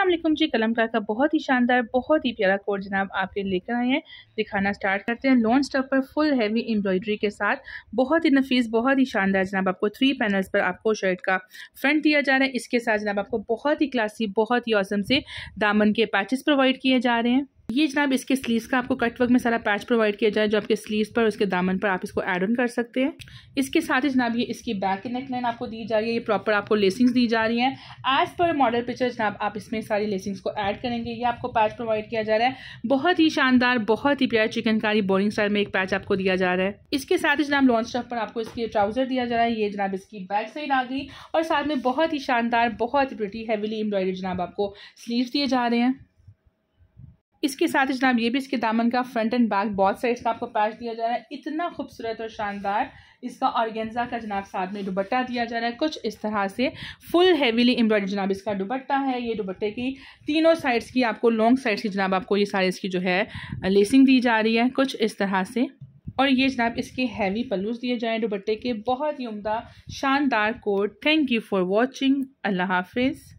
असलम जी कलमकार का बहुत ही शानदार बहुत ही प्यारा कोड जनाब आपके लेकर आए हैं दिखाना स्टार्ट करते हैं लॉन्ग स्टफ पर फुल हैवी एम्ब्रॉयडरी के साथ बहुत ही नफीस बहुत ही शानदार जनाब आपको थ्री पैनल्स पर आपको शर्ट का फ्रंट दिया जा रहा है इसके साथ जनाब आपको बहुत ही क्लासी बहुत ही औसम से दामन के पैचेस प्रोवाइड किए जा रहे हैं ये जनाब इसके स्लीव्स का आपको कट वर्क में सारा पैच प्रोवाइड किया जाए जो आपके स्लीव्स पर उसके दामन पर आप इसको एड ऑन कर सकते हैं इसके साथ ही जनाब ये इसकी बैक नेक लाइन आपको दी जा रही है ये प्रॉपर आपको लेसिंग्स दी जा रही हैं एज पर मॉडल पिक्चर जनाब आप इसमें सारी लेसिंग्स को ऐड करेंगे ये आपको पैच प्रोवाइड किया जा रहा है बहुत ही शानदार बहुत ही प्यार चिकनकारी बोरिंग स्टाइल में एक पैच आपको दिया जा रहा है इसके साथ ही जनाब लॉन्च स्टॉप पर आपको इसके ट्राउजर दिया जा रहा है ये जनाब इसकी बैक साइड आ गई और साथ में बहुत ही शानदार बहुत ही प्रिटी हैवीली एम्ब्रॉयडरी जनाब आपको स्लीव्स दिए जा रहे हैं इसके साथ ही जनाब ये भी इसके दामन का फ्रंट एंड बैक बहुत साइड का आपको पैच दिया जा रहा है इतना खूबसूरत और शानदार इसका ऑर्गेंजा का जनाब साथ में दुबट्टा दिया जा रहा है कुछ इस तरह से फुल हैवीली एम्ब्रॉयडरी जनाब इसका दुबट्टा है ये दुबट्टे की तीनों साइड्स की आपको लॉन्ग साइड्स की जनाब आपको ये सारी इसकी जो है लेसिंग दी जा रही है कुछ इस तरह से और ये जनाब इसके हैवी पलूस दिए जाए दुबट्टे के बहुत ही उमदा शानदार coat thank you for watching अल्लाह हाफिज़